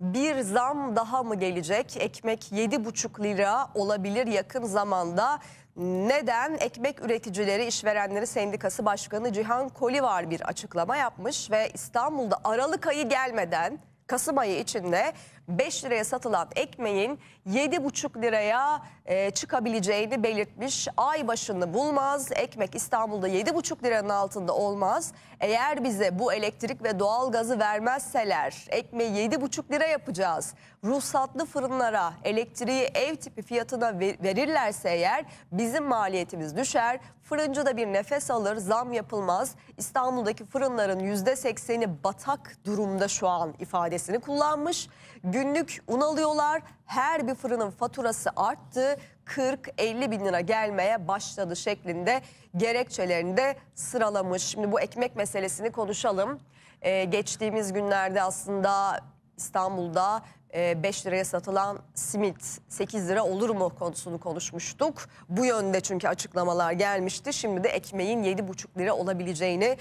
bir zam daha mı gelecek? Ekmek 7,5 lira olabilir yakın zamanda. Neden? Ekmek Üreticileri İşverenleri Sendikası Başkanı Cihan Koli var bir açıklama yapmış ve İstanbul'da Aralık ayı gelmeden Kasım ayı içinde 5 liraya satılan ekmeğin 7,5 liraya e, çıkabileceğini belirtmiş. Ay başını bulmaz. Ekmek İstanbul'da 7,5 liranın altında olmaz. Eğer bize bu elektrik ve doğal gazı vermezseler ekmeği 7,5 lira yapacağız. Ruhsatlı fırınlara elektriği ev tipi fiyatına verirlerse eğer bizim maliyetimiz düşer. Fırıncı da bir nefes alır, zam yapılmaz. İstanbul'daki fırınların %80'i batak durumda şu an ifadesi ifadesini kullanmış. Günlük un alıyorlar. Her bir fırının faturası arttı. 40-50 bin lira gelmeye başladı şeklinde gerekçelerini de sıralamış. Şimdi bu ekmek meselesini konuşalım. Ee, geçtiğimiz günlerde aslında İstanbul'da 5 e, liraya satılan simit 8 lira olur mu konusunu konuşmuştuk. Bu yönde çünkü açıklamalar gelmişti. Şimdi de ekmeğin 7,5 lira olabileceğini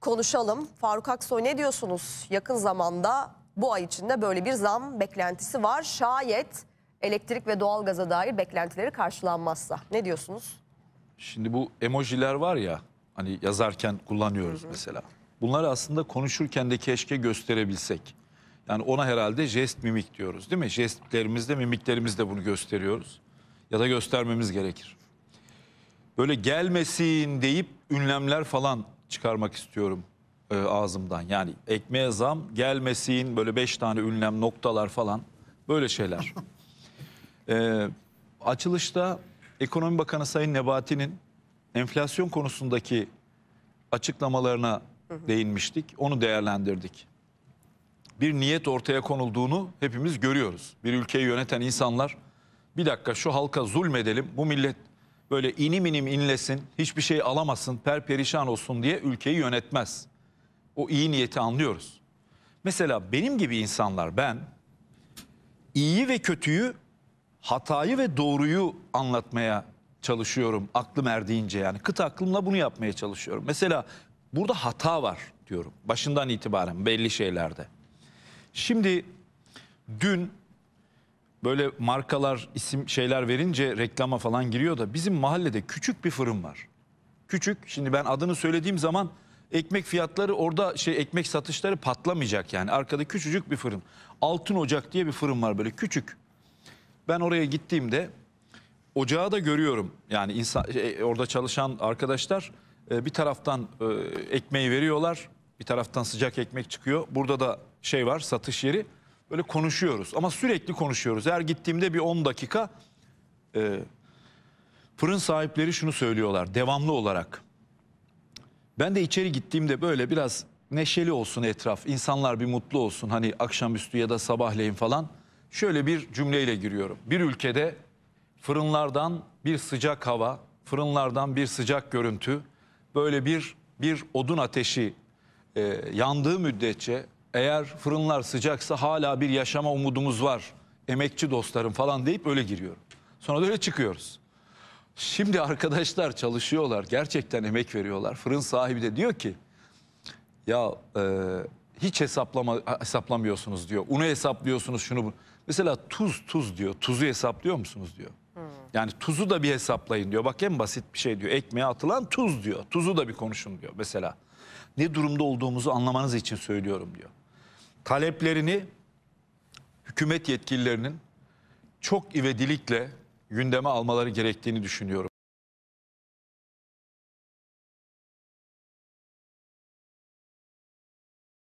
konuşalım. Faruk Aksoy ne diyorsunuz? Yakın zamanda bu ay içinde böyle bir zam beklentisi var. Şayet elektrik ve doğalgaza dair beklentileri karşılanmazsa. Ne diyorsunuz? Şimdi bu emojiler var ya hani yazarken kullanıyoruz hı hı. mesela. Bunları aslında konuşurken de keşke gösterebilsek. Yani ona herhalde jest mimik diyoruz değil mi? Jestlerimizde, mimiklerimizde bunu gösteriyoruz. Ya da göstermemiz gerekir. Böyle gelmesin deyip ünlemler falan çıkarmak istiyorum e, ağzımdan. Yani ekmeğe zam gelmesin böyle beş tane ünlem noktalar falan böyle şeyler. e, açılışta Ekonomi Bakanı Sayın Nebati'nin enflasyon konusundaki açıklamalarına değinmiştik. Onu değerlendirdik. Bir niyet ortaya konulduğunu hepimiz görüyoruz. Bir ülkeyi yöneten insanlar bir dakika şu halka zulmedelim bu millet böyle inim inim inlesin hiçbir şey alamasın perperişan olsun diye ülkeyi yönetmez o iyi niyeti anlıyoruz. Mesela benim gibi insanlar ben iyi ve kötüyü, hatayı ve doğruyu anlatmaya çalışıyorum aklım erdiğince yani kıt aklımla bunu yapmaya çalışıyorum. Mesela burada hata var diyorum başından itibaren belli şeylerde. Şimdi dün böyle markalar isim şeyler verince reklama falan giriyor da bizim mahallede küçük bir fırın var. Küçük şimdi ben adını söylediğim zaman ekmek fiyatları orada şey ekmek satışları patlamayacak yani. Arkada küçücük bir fırın. Altın Ocak diye bir fırın var böyle küçük. Ben oraya gittiğimde ocağı da görüyorum. Yani insan e, orada çalışan arkadaşlar e, bir taraftan e, ekmeği veriyorlar. Bir taraftan sıcak ekmek çıkıyor. Burada da şey var satış yeri. Böyle konuşuyoruz ama sürekli konuşuyoruz. Her gittiğimde bir 10 dakika e, fırın sahipleri şunu söylüyorlar devamlı olarak. Ben de içeri gittiğimde böyle biraz neşeli olsun etraf, insanlar bir mutlu olsun hani akşamüstü ya da sabahleyin falan. Şöyle bir cümleyle giriyorum. Bir ülkede fırınlardan bir sıcak hava, fırınlardan bir sıcak görüntü, böyle bir bir odun ateşi e, yandığı müddetçe eğer fırınlar sıcaksa hala bir yaşama umudumuz var. Emekçi dostlarım falan deyip öyle giriyorum. Sonra da öyle çıkıyoruz. Şimdi arkadaşlar çalışıyorlar, gerçekten emek veriyorlar. Fırın sahibi de diyor ki, ya e, hiç hesaplama hesaplamıyorsunuz diyor. Unu hesaplıyorsunuz, şunu bunu. Mesela tuz tuz diyor, tuzu hesaplıyor musunuz diyor. Hmm. Yani tuzu da bir hesaplayın diyor. Bak en basit bir şey diyor. Ekmeğe atılan tuz diyor. Tuzu da bir konuşun diyor mesela. Ne durumda olduğumuzu anlamanız için söylüyorum diyor. Taleplerini hükümet yetkililerinin çok ivedilikle gündeme almaları gerektiğini düşünüyorum.